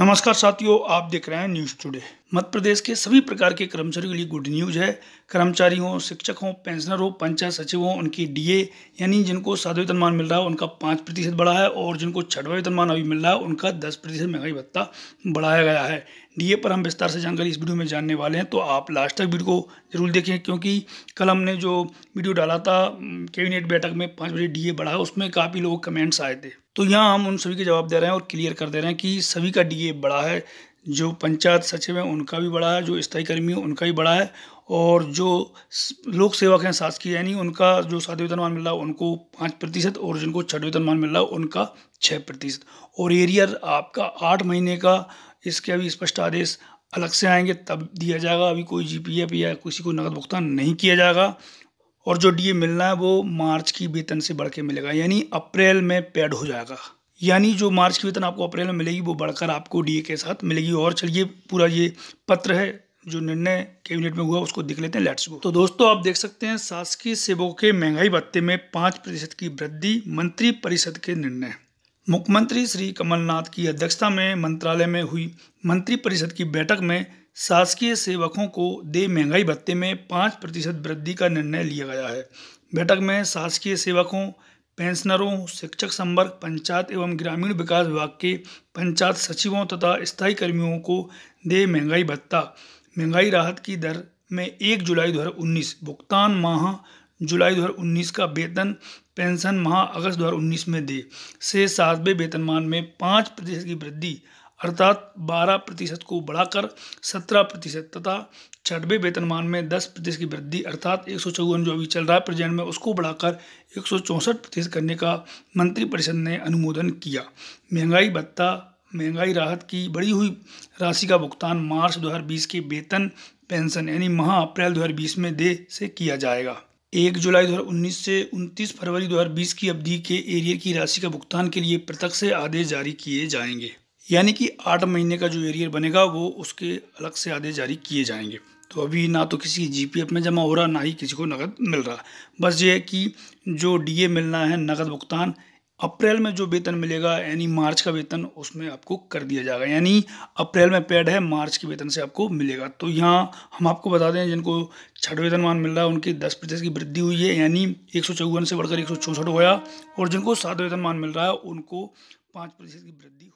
नमस्कार साथियों आप देख रहे हैं न्यूज़ टुडे मध्य प्रदेश के सभी प्रकार के कर्मचारियों के लिए गुड न्यूज़ है कर्मचारी हों शिक्षक हों पेंशनर हों पंचायत सचिव हों उनकी डीए यानी जिनको सातवें वेतनमान मिल रहा है उनका पाँच प्रतिशत बढ़ा है और जिनको छठवा वेतनमान अभी मिल रहा है उनका दस प्रतिशत महंगाई भत्ता बढ़ाया गया है डीए पर हम विस्तार से जानकारी इस वीडियो में जानने वाले हैं तो आप लास्ट तक वीडियो को जरूर देखें क्योंकि कल हमने जो वीडियो डाला था कैबिनेट बैठक में पाँच बजे डी बढ़ा उसमें काफ़ी लोग कमेंट्स आए थे तो यहाँ हम उन सभी के जवाब दे रहे हैं और क्लियर कर दे रहे हैं कि सभी का डीए बढ़ा है जो पंचायत सचिव हैं उनका भी बड़ा है जो स्थायी कर्मी हैं उनका भी बड़ा है और जो लोक सेवक हैं शासकीय यानी उनका जो सातवें वेतनमान मिल रहा है उनको पाँच प्रतिशत और जिनको छठ वेतनमान मिल रहा है उनका छः प्रतिशत और एरियर आपका आठ महीने का इसके अभी स्पष्ट आदेश अलग से आएंगे तब दिया जाएगा अभी कोई जीपीएफ या किसी को नकद भुगतान नहीं किया जाएगा और जो डीए मिलना है वो मार्च की वेतन से बढ़ के मिलेगा यानी अप्रैल में पेड हो जाएगा यानी जो मार्च की वेतन आपको अप्रैल में मिलेगी वो बढ़कर आपको डीए के साथ मिलेगी और चलिए पूरा ये पत्र है जो निर्णय कैबिनेट में हुआ उसको देख लेते हैं लेट्स गो तो दोस्तों आप देख सकते हैं शासकीय सेवकों के महंगाई भत्ते में पाँच प्रतिशत की वृद्धि मंत्री परिषद के निर्णय मुख्यमंत्री श्री कमलनाथ की अध्यक्षता में मंत्रालय में हुई मंत्रिपरिषद की बैठक में शासकीय सेवकों को दे महंगाई भत्ते में पाँच प्रतिशत वृद्धि का निर्णय लिया गया है बैठक में शासकीय सेवकों पेंशनरों शिक्षक संवर्ग पंचायत एवं ग्रामीण विकास विभाग के पंचायत सचिवों तथा स्थायी कर्मियों को दे महंगाई भत्ता महंगाई राहत की दर में एक जुलाई दो हज़ार उन्नीस भुगतान माह जुलाई दो हज़ार उन्नीस का वेतन पेंशन माह अगस्त दो हज़ार उन्नीस में दे से सातवें वेतनमान में पाँच प्रतिशत की वृद्धि अर्थात 12 प्रतिशत को बढ़ाकर 17 प्रतिशत तथा छठवे वेतनमान में 10 प्रतिशत की वृद्धि अर्थात एक जो अभी चल रहा है प्रेजेंट में उसको बढ़ाकर एक प्रतिशत करने का मंत्रिपरिषद ने अनुमोदन किया महंगाई भत्ता महंगाई राहत की बढ़ी हुई राशि का भुगतान मार्च 2020 के वेतन पेंशन यानी माह अप्रैल 2020 में दे से किया जाएगा एक जुलाई 2019 से 29 फरवरी 2020 की अवधि के एरियर की राशि का भुगतान के लिए पृथक से आदेश जारी किए जाएंगे यानी कि आठ महीने का जो एरियर बनेगा वो उसके अलग से आदेश जारी किए जाएंगे तो अभी ना तो किसी की जी में जमा हो रहा ना ही किसी को नकद मिल रहा बस ये है कि जो डीए मिलना है नकद भुगतान अप्रैल में जो वेतन मिलेगा यानी मार्च का वेतन उसमें आपको कर दिया जाएगा यानी अप्रैल में पेड है मार्च के वेतन से आपको मिलेगा तो यहाँ हम आपको बता दें जिनको छठ वेतनमान मिल रहा है उनकी दस प्रतिशत की वृद्धि हुई है यानी एक सौ चौवन से बढ़कर एक सौ चौंसठ और जिनको सात वेतनमान मिल रहा है उनको पाँच प्रतिशत की वृद्धि